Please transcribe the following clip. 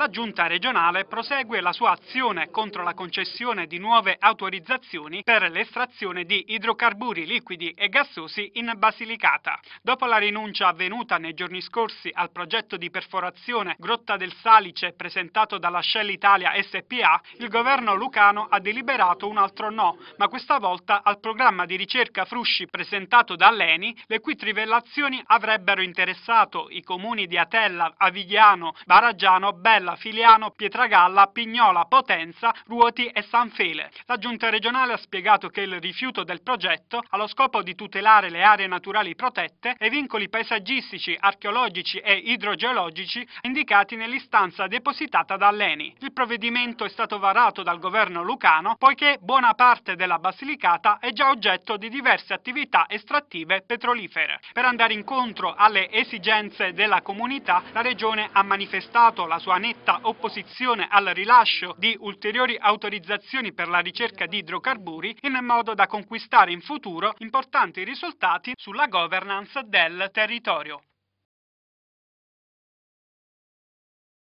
la giunta regionale prosegue la sua azione contro la concessione di nuove autorizzazioni per l'estrazione di idrocarburi liquidi e gassosi in Basilicata. Dopo la rinuncia avvenuta nei giorni scorsi al progetto di perforazione Grotta del Salice presentato dalla Shell Italia SPA, il governo lucano ha deliberato un altro no, ma questa volta al programma di ricerca Frusci presentato dall'ENI, le cui trivellazioni avrebbero interessato i comuni di Atella, Avigliano, Baraggiano, Bella Galla, Filiano, Pietragalla, Pignola, Potenza, Ruoti e San Fele. La giunta regionale ha spiegato che il rifiuto del progetto ha lo scopo di tutelare le aree naturali protette e i vincoli paesaggistici, archeologici e idrogeologici indicati nell'istanza depositata da Leni. Il provvedimento è stato varato dal governo lucano poiché buona parte della Basilicata è già oggetto di diverse attività estrattive petrolifere. Per andare incontro alle esigenze della comunità, la regione ha manifestato la sua netta netta opposizione al rilascio di ulteriori autorizzazioni per la ricerca di idrocarburi in modo da conquistare in futuro importanti risultati sulla governance del territorio.